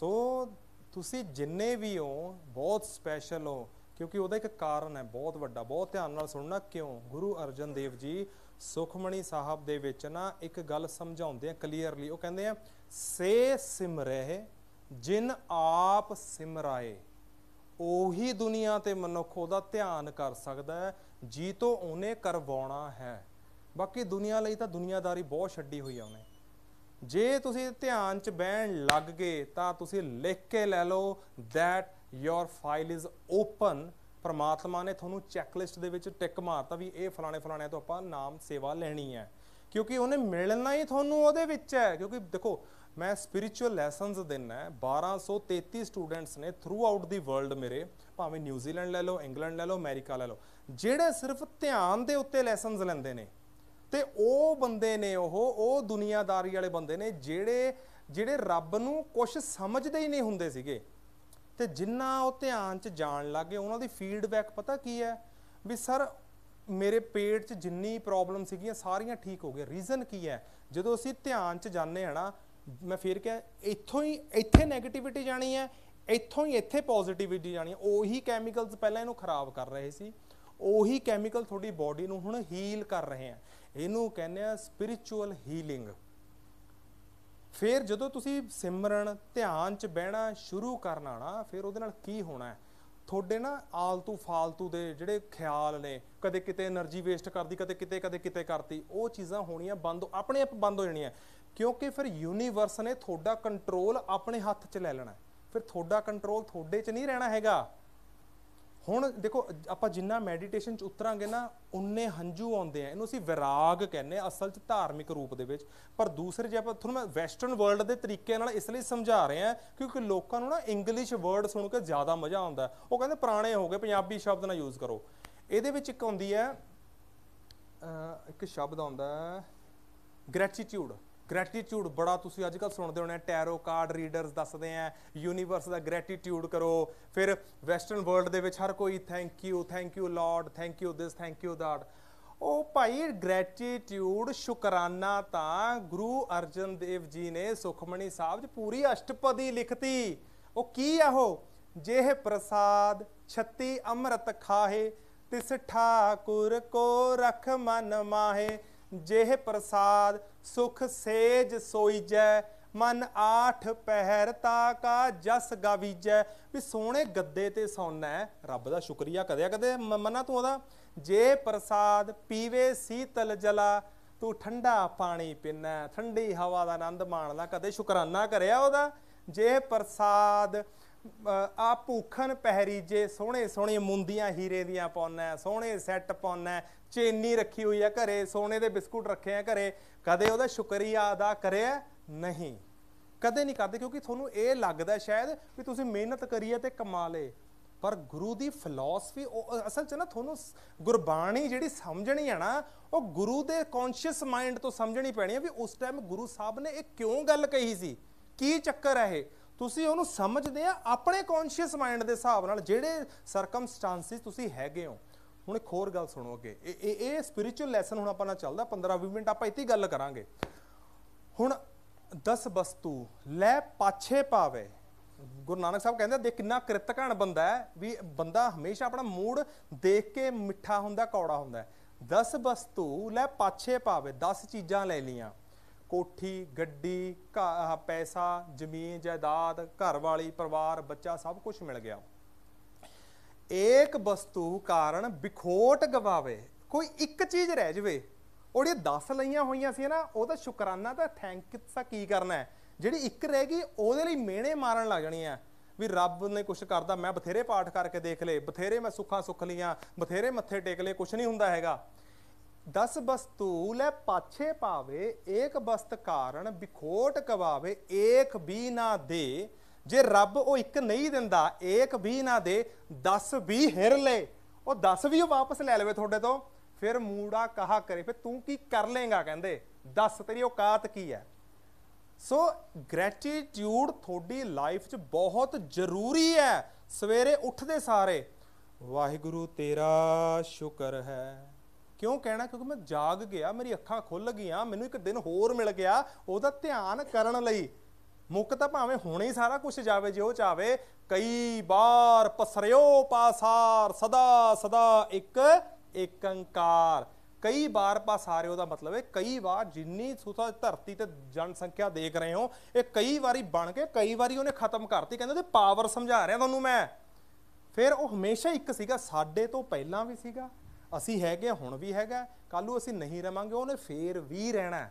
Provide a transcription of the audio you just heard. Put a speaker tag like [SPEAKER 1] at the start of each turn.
[SPEAKER 1] ਸੋ ਤੁਸੀਂ ਜਿੰਨੇ ਵੀ ਹੋ ਬਹੁਤ ਸਪੈਸ਼ਲ ਹੋ ਕਿਉਂਕਿ ਉਹਦਾ ਇੱਕ ਕਾਰਨ ਹੈ ਬਹੁਤ ਵੱਡਾ ਬਹੁਤ ਧਿਆਨ ਨਾਲ ਸੁਣਨਾ ਕਿਉਂ ਗੁਰੂ ਅਰਜਨ ਦੇਵ ਜੀ ਸੁਖਮਣੀ ਸਾਹਿਬ ਦੇ ਵਿੱਚ ਨਾ ਇੱਕ ਗੱਲ ਸਮਝਾਉਂਦੇ ਆ ਕਲੀਅਰਲੀ ਉਹ ਕਹਿੰਦੇ ਆ ਸੇ ਸਿਮਰਹਿ ਜਿਨ ਆਪ ਸਿਮਰਾਏ ਉਹੀ ਦੁਨੀਆ ਤੇ ਮਨੁੱਖ ਉਹਦਾ ਧਿਆਨ ਕਰ ਸਕਦਾ ਹੈ ਜੀ ਤੋਂ ਉਹਨੇ ਕਰਵਾਉਣਾ ਹੈ ਬਾਕੀ ਦੁਨੀਆ ਲਈ ਤਾਂ ਦੁਨੀਆਦਾਰੀ ਬਹੁਤ ਛੱਡੀ ਹੋਈ ਆ ਉਹਨੇ ਜੇ ਤੁਸੀਂ ਧਿਆਨ 'ਚ ਬਹਿਣ ਲੱਗ ਗਏ ਤਾਂ ਤੁਸੀਂ ਲਿਖ ਕੇ ਲੈ ਲਓ that your file is open ਪਰਮਾਤਮਾ ਨੇ ਤੁਹਾਨੂੰ ਲਿਸਟ ਦੇ ਵਿੱਚ ਟਿਕ ਮਾਰਤਾ ਵੀ ਇਹ ਫਲਾਣੇ ਫਲਾਣਿਆਂ ਤੋਂ ਆਪਾਂ ਨਾਮ ਸੇਵਾ ਲੈਣੀ ਹੈ ਕਿਉਂਕਿ ਉਹਨੇ ਮਿਲਣਾ ਹੀ ਤੁਹਾਨੂੰ ਉਹਦੇ ਵਿੱਚ ਹੈ ਕਿਉਂਕਿ ਦੇਖੋ ਮੈਂ ਸਪਿਰਚੁਅਲ ਲੈਸਨਸ ਦਿੰਨਾ 1233 ਸਟੂਡੈਂਟਸ ਨੇ ਥਰੂ ਆਊਟ ਦੀ ਵਰਲਡ ਮੇਰੇ ਭਾਵੇਂ ਨਿਊਜ਼ੀਲੈਂਡ ਲੈ ਲਓ ਇੰਗਲੈਂਡ ਲੈ ਲਓ ਅਮਰੀਕਾ ਲੈ ਲਓ ਜਿਹੜੇ ਸਿਰਫ ਧਿਆਨ ਦੇ ਉੱਤੇ ਲੈਸਨਸ ਲੈਂਦੇ ਨੇ ਤੇ ਉਹ ਬੰਦੇ ਨੇ ਉਹ ਉਹ ਦੁਨੀਆਦਾਰੀ ਵਾਲੇ ਬੰਦੇ ਨੇ ਜਿਹੜੇ ਜਿਹੜੇ ਰੱਬ ਨੂੰ ਕੁਝ ਸਮਝਦੇ ਹੀ ਨਹੀਂ ਹੁੰਦੇ ਸੀਗੇ ਤੇ ਜਿੰਨਾ ਉਹ ਧਿਆਨ 'ਚ ਜਾਣ ਲੱਗੇ ਉਹਨਾਂ ਦੀ ਫੀਡਬੈਕ ਪਤਾ ਕੀ ਹੈ ਵੀ ਸਰ ਮੇਰੇ ਪੇਟ 'ਚ ਜਿੰਨੀ ਪ੍ਰੋਬਲਮ ਸੀਗੀਆਂ ਸਾਰੀਆਂ ਠੀਕ ਹੋ ਗਏ ਰੀਜ਼ਨ ਕੀ ਹੈ ਜਦੋਂ ਅਸੀਂ ਧਿਆਨ 'ਚ ਜਾਂਦੇ ਹਾਂ ਨਾ ਮੈਂ ਫੇਰ ਕਿਹਾ ਇੱਥੋਂ ਹੀ ਇੱਥੇ 네ਗੇਟਿਵਿਟੀ ਜਾਣੀ ਹੈ ਇੱਥੋਂ ਹੀ ਇੱਥੇ ਪੋਜ਼ਿਟਿਵਿਟੀ ਜਾਣੀ ਹੈ ਉਹੀ ਕੈਮੀਕਲਸ ਪਹਿਲਾਂ ਇਹਨੂੰ ਖਰਾਬ ਕਰ ਰਹੇ ਸੀ ਉਹੀ ਕੈਮੀਕਲ ਤੁਹਾਡੀ ਬਾਡੀ ਨੂੰ ਹੁਣ ਹੀਲ ਕਰ ਰਹੇ ਆ ਇਹਨੂੰ ਕਹਿੰਦੇ ਆ ਸਪਿਰਚੁਅਲ ਹੀਲਿੰਗ ਫਿਰ ਜਦੋਂ ਤੁਸੀਂ ਸਿਮਰਨ ਧਿਆਨ 'ਚ ਬਹਿਣਾ ਸ਼ੁਰੂ ਕਰਨਾ ਨਾ ਫਿਰ ਉਹਦੇ ਨਾਲ ਕੀ ਹੋਣਾ ਥੋੜੇ ਨਾ ਆਲਤੂ ਫਾਲਤੂ ਦੇ ਜਿਹੜੇ ਖਿਆਲ ਨੇ ਕਦੇ ਕਿਤੇ એનર્ਜੀ ਵੇਸਟ ਕਰਦੀ ਕਦੇ ਕਿਤੇ ਕਦੇ ਕਿਤੇ ਕਰਦੀ ਉਹ ਚੀਜ਼ਾਂ ਹੋਣੀਆਂ ਬੰਦ ਆਪਣੇ ਆਪ ਬੰਦ ਹੋ ਜਾਣੀਆਂ ਕਿਉਂਕਿ ਫਿਰ ਯੂਨੀਵਰਸ ਨੇ ਤੁਹਾਡਾ ਕੰਟਰੋਲ ਆਪਣੇ ਹੱਥ 'ਚ ਲੈ ਲੈਣਾ ਫਿਰ ਤੁਹਾਡਾ ਕੰਟਰੋਲ ਤੁਹਾਡੇ 'ਚ ਨਹੀਂ ਰਹਿਣਾ ਹੈਗਾ ਹੁਣ ਦੇਖੋ ਆਪਾਂ ਜਿੰਨਾ ਮੈਡੀਟੇਸ਼ਨ ਚ ਉਤਰਾਂਗੇ ਨਾ ਉਨੇ ਹੰਝੂ ਆਉਂਦੇ ਆ ਇਹਨੂੰ ਅਸੀਂ ਵਿਰਾਗ ਕਹਿੰਦੇ ਆ ਅਸਲ ਚ ਧਾਰਮਿਕ ਰੂਪ ਦੇ ਵਿੱਚ ਪਰ ਦੂਸਰੇ ਜੇ ਆਪਾਂ ਤੁਹਾਨੂੰ ਮੈਂ ਵੈਸਟਰਨ ਵਰਲਡ ਦੇ ਤਰੀਕੇ ਨਾਲ ਇਸ ਲਈ ਸਮਝਾ ਰਿਹਾ ਕਿਉਂਕਿ ਲੋਕਾਂ ਨੂੰ ਨਾ ਇੰਗਲਿਸ਼ ਵਰਡ ਸੁਣ ਕੇ ਜ਼ਿਆਦਾ ਮਜ਼ਾ ਆਉਂਦਾ ਉਹ ਕਹਿੰਦੇ ਪੁਰਾਣੇ ਹੋ ਗਏ ਪੰਜਾਬੀ ਸ਼ਬਦ ਨਾ ਯੂਜ਼ ਕਰੋ ਇਹਦੇ ਵਿੱਚ ਇੱਕ ਆਉਂਦੀ ਹੈ ਇੱਕ ਸ਼ਬਦ ਆਉਂਦਾ ਹੈ ਗ੍ਰੈਟੀਟਿਊਡ ਗ੍ਰੈਟੀਟਿਊਡ ਬੜਾ ਤੁਸੀਂ ਅੱਜ ਕੱਲ ਸੁਣਦੇ ਹੋਣੇ ਟੈਰੋ ਕਾਰਡ ਰੀਡਰਸ ਦੱਸਦੇ ਆ ਯੂਨੀਵਰਸ ਦਾ ਗ੍ਰੈਟੀਟਿਊਡ ਕਰੋ ਫਿਰ ਵੈਸਟਰਨ ਵਰਲਡ ਦੇ ਵਿੱਚ ਹਰ ਕੋਈ thank you thank you Lord thank you this thank you that ਉਹ ਭਾਈ ਗ੍ਰੈਟੀਟਿਊਡ ਸ਼ੁਕਰਾਨਾ ਤਾਂ ਗੁਰੂ ਅਰਜਨ ਦੇਵ ਜੀ ਨੇ ਸੁਖਮਣੀ ਸਾਹਿਬ 'ਚ ਪੂਰੀ ਅਸ਼ਟਪਦੀ ਲਿਖਤੀ ਉਹ ਕੀ ਆ ਉਹ ਜੇਹ ਪ੍ਰਸਾਦ 36 ਅੰਮ੍ਰਿਤ ਖਾਹੇ ਤਿਸ ਠਾਕੁਰ ਕੋ ਰਖ ਮਨ ਮਾਹੇ ਜੇਹ ਪ੍ਰਸਾਦ ਸੁਖ ਸੇਜ ਸੋਈਜੈ ਮਨ ਆਠ ਪਹਿਰ ਤਾ ਕਾ ਜਸ ਗਾਵੀਜੈ ਵੀ ਸੋਹਣੇ ਗੱਦੇ ਤੇ ਸੌਣਾ ਰੱਬ ਦਾ ਸ਼ੁਕਰੀਆ ਕਰਿਆ ਕਦੇ ਮੰਨਾ ਤੂੰ ਉਹਦਾ ਜੇ ਪ੍ਰਸਾਦ ਪੀਵੇ ਸੀਤਲ ਜਲਾ ਤੂੰ ਠੰਡਾ ਪਾਣੀ ਪੀਨਾ ਠੰਡੀ ਹਵਾ ਦਾ ਆਨੰਦ ਮਾਣਦਾ ਕਦੇ ਸ਼ੁਕਰਾਨਾ ਕਰਿਆ ਉਹਦਾ ਜੇ ਪ੍ਰਸਾਦ ਆ ਭੂਖਨ ਪਹਿਰੀਜੇ ਸੋਹਣੇ ਸੋਹਣੇ ਮੁੰਦੀਆਂ ਹੀਰੇ ਦੀਆਂ ਪਾਉਣਾ ਸੋਹਣੇ ਸੈੱਟ ਪਾਉਣਾ ਚੇਨੀ ਰੱਖੀ ਹੋਈ ਆ ਘਰੇ ਸੋਨੇ ਦੇ ਬਿਸਕੁਟ ਰੱਖੇ ਆ ਘਰੇ ਕਦੇ ਉਹਦਾ ਸ਼ੁਕਰੀਆ ਅਦਾ ਕਰਿਆ ਨਹੀਂ ਕਦੇ ਨਹੀਂ ਕਰਦੇ ਕਿਉਂਕਿ ਤੁਹਾਨੂੰ ਇਹ ਲੱਗਦਾ ਸ਼ਾਇਦ ਵੀ ਤੁਸੀਂ ਮਿਹਨਤ ਕਰੀਏ ਤੇ ਕਮਾ ਲਏ ਪਰ ਗੁਰੂ ਦੀ ਫਿਲਾਸਫੀ ਅਸਲ 'ਚ ਨਾ ਤੁਹਾਨੂੰ ਗੁਰਬਾਣੀ ਜਿਹੜੀ ਸਮਝਣੀ ਆ ਨਾ ਉਹ ਗੁਰੂ ਦੇ ਕੌਨਸ਼ੀਅਸ ਮਾਈਂਡ ਤੋਂ ਸਮਝਣੀ ਪੈਣੀ ਆ ਵੀ ਉਸ ਟਾਈਮ ਗੁਰੂ ਸਾਹਿਬ ਨੇ ਇਹ ਕਿਉਂ ਗੱਲ ਕਹੀ ਸੀ ਕੀ ਚੱਕਰ ਹੈ ਇਹ ਤੁਸੀਂ ਉਹਨੂੰ ਸਮਝਦੇ ਆ ਆਪਣੇ ਕੌਨਸ਼ੀਅਸ ਮਾਈਂਡ ਦੇ ਹਿਸਾਬ ਨਾਲ ਜਿਹੜੇ ਸਰਕਮਸਟੈਂਸਸ ਤੁਸੀਂ ਹੈਗੇ ਹੋ ਹੁਣ ਇੱਕ ਹੋਰ ਗੱਲ ਸੁਣੋ ਅੱਗੇ ਇਹ ਇਹ ਸਪਿਰਚੁਅਲ ਲੈਸਨ ਹੁਣ ਆਪਾਂ ਨਾਲ ਚੱਲਦਾ 15-20 ਮਿੰਟ ਆਪਾਂ ਇੱਥੇ ਗੱਲ ਕਰਾਂਗੇ ਹੁਣ 10 ਵਸਤੂ ਲੈ ਪਾਛੇ ਪਾਵੇ ਗੁਰੂ ਨਾਨਕ ਸਾਹਿਬ ਕਹਿੰਦੇ ਦੇ ਕਿੰਨਾ ਕ੍ਰਿਤਕਣ ਬੰਦਾ ਹੈ ਵੀ ਬੰਦਾ ਹਮੇਸ਼ਾ ਆਪਣਾ ਮੂਡ ਦੇਖ ਕੇ ਮਿੱਠਾ ਹੁੰਦਾ ਕੌੜਾ ਹੁੰਦਾ 10 ਵਸਤੂ ਲੈ ਪਾਛੇ ਪਾਵੇ 10 ਚੀਜ਼ਾਂ ਲੈ ਲੀਆਂ ਕੋਠੀ ਗੱਡੀ ਪੈਸਾ ਜ਼ਮੀਨ ਜਾਇਦਾਦ ਘਰ ਵਾਲੀ ਪਰਿਵਾਰ ਬੱਚਾ ਸਭ ਕੁਝ ਮਿਲ ਗਿਆ ਇੱਕ ਵਸਤੂ ਕਾਰਨ ਵਿਖੋਟ ਗਵਾਵੇ ਕੋਈ ਇੱਕ ਚੀਜ਼ ਰਹਿ ਜਵੇ ਔਰ 10 ਲਈਆਂ ਹੋਈਆਂ ਸੀ ਨਾ ਉਹਦਾ ਸ਼ੁਕਰਾਨਾ ਤਾਂ ਥੈਂਕ ਤਾਂ ਕੀ ਕਰਨਾ ਹੈ ਜਿਹੜੀ ਇੱਕ ਰਹਿ ਗਈ ਉਹਦੇ ਲਈ ਮਿਹਣੇ ਮਾਰਨ ਲੱਗ ਜਣੀ ਆ ਵੀ ਰੱਬ ਨੇ ਕੁਝ ਕਰਦਾ ਮੈਂ ਬਥੇਰੇ ਪਾਠ ਕਰਕੇ ਦੇਖ ਲਏ ਬਥੇਰੇ ਮੈਂ ਸੁੱਖਾਂ ਸੁੱਖ ਲੀਆਂ ਬਥੇਰੇ ਮੱਥੇ ਟੇਕ ਲਏ ਕੁਝ ਨਹੀਂ ਹੁੰਦਾ ਹੈਗਾ ਦਸ ਵਸਤੂ ਲੈ ਪਾਛੇ ਪਾਵੇ ਏਕ ਬਸਤ ਕਾਰਨ ਵਿਖੋਟ ਕਵਾਵੇ ਏਕ ਵੀ ਨਾ ਦੇ ਜੇ ਰੱਬ ਉਹ ਇੱਕ ਨਹੀਂ ਦਿੰਦਾ ਏਕ ਵੀ ਨਾ ਦੇ 10 ਵੀ ਹਿਰ ਲੈ ਉਹ 10 ਵੀ ਉਹ ਵਾਪਸ ਲੈ ਲਵੇ ਤੁਹਾਡੇ ਤੋਂ ਫਿਰ ਮੂੜਾ ਕਹਾ ਕਰੇ ਫਿਰ ਤੂੰ ਕੀ ਕਰ ਲੇਗਾ ਕਹਿੰਦੇ ਦੱਸ ਤੇਰੀ ਔਕਾਤ ਕੀ ਹੈ ਸੋ ਗ੍ਰੈਟੀਟਿਊਡ ਤੁਹਾਡੀ ਲਾਈਫ 'ਚ ਬਹੁਤ ਜ਼ਰੂਰੀ ਹੈ ਸਵੇਰੇ ਉੱਠਦੇ ਸਾਰੇ ਵਾਹਿਗੁਰੂ ਤੇਰਾ ਸ਼ੁਕਰ ਹੈ ਕਿਉਂ ਕਹਿਣਾ ਕਿਉਂਕਿ ਮੈਂ ਜਾਗ ਗਿਆ ਮੇਰੀ ਅੱਖਾਂ ਖੁੱਲ ਗਈਆਂ ਮੈਨੂੰ ਇੱਕ ਦਿਨ ਹੋਰ ਮਿਲ ਗਿਆ ਉਹਦਾ ਧਿਆਨ ਕਰਨ ਲਈ ਮੁੱਕ ਤਾਂ ਭਾਵੇਂ ਹੁਣੇ ਹੀ ਸਾਰਾ ਕੁਝ ਜਾਵੇ ਜੇ ਉਹ ਚਾਵੇ ਕਈ ਬਾਰ ਪਸਰਿਓ ਪਾਸਾਰ ਸਦਾ ਸਦਾ ਇੱਕ ਇੱਕ ਅੰਕਾਰ ਕਈ ਵਾਰ ਪਾਸਾਰਿਓ ਦਾ ਮਤਲਬ ਹੈ ਕਈ ਵਾਰ ਜਿੰਨੀ ਸੁਤਾ ਧਰਤੀ ਤੇ ਜਨਸੰਖਿਆ ਦੇਖ ਰਹੇ ਹੋ ਇਹ ਕਈ ਵਾਰੀ ਬਣ ਕੇ ਕਈ ਵਾਰੀ ਉਹਨੇ ਖਤਮ ਕਰਤੀ ਕਹਿੰਦੇ ਤੇ ਪਾਵਰ ਸਮਝਾ ਰਿਹਾ ਤੁਹਾਨੂੰ ਮੈਂ ਫਿਰ ਉਹ ਹਮੇਸ਼ਾ ਇੱਕ ਸੀਗਾ ਸਾਡੇ ਤੋਂ ਪਹਿਲਾਂ ਵੀ ਸੀਗਾ ਅਸੀਂ ਹੈਗੇ ਹੁਣ ਵੀ ਹੈਗਾ ਕੱਲ ਨੂੰ ਅਸੀਂ ਨਹੀਂ ਰਵਾਂਗੇ ਉਹਨੇ ਫੇਰ ਵੀ ਰਹਿਣਾ